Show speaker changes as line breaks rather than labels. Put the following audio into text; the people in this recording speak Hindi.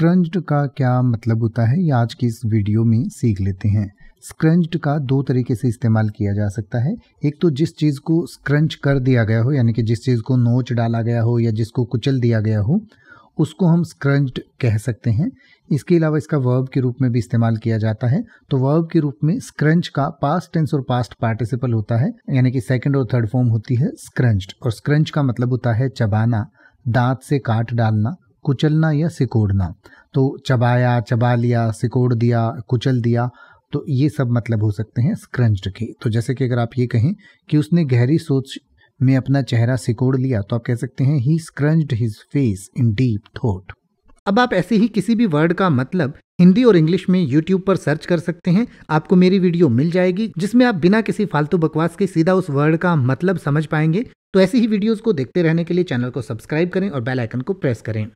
स्क्रंज्ड का क्या मतलब होता है ये आज की इस वीडियो में सीख लेते हैं स्क्रंज्ड का दो तरीके से इस्तेमाल किया जा सकता है एक तो जिस चीज़ को स्क्रंच कर दिया गया हो यानी कि जिस चीज़ को नोच डाला गया हो या जिसको कुचल दिया गया हो उसको हम स्क्रंज्ड कह सकते हैं इसके अलावा इसका वर्ब के रूप में भी इस्तेमाल किया जाता है तो वर्ब के रूप में स्क्रंच का पास्ट टेंस और पास्ट पार्टिसिपल होता है यानी कि सेकेंड और थर्ड फॉर्म होती है स्क्रंच्ड और स्क्रंच का मतलब होता है चबाना दांत से काट डालना कुचलना या सिकोड़ना तो चबाया चबा लिया सिकोड़ दिया कुचल दिया तो ये सब मतलब हो सकते हैं स्क्रंज के तो जैसे कि अगर आप ये कहें कि उसने गहरी सोच में अपना चेहरा सिकोड़ लिया तो आप कह सकते हैं he scrunched his face in deep thought अब आप ऐसे ही किसी भी वर्ड का मतलब हिंदी और इंग्लिश में यूट्यूब पर सर्च कर सकते हैं आपको मेरी वीडियो मिल जाएगी जिसमें आप बिना किसी फालतू बकवास के सीधा उस वर्ड का मतलब समझ पाएंगे तो ऐसी ही वीडियोस को देखते रहने के लिए चैनल को सब्सक्राइब करें और बेल आइकन को प्रेस करें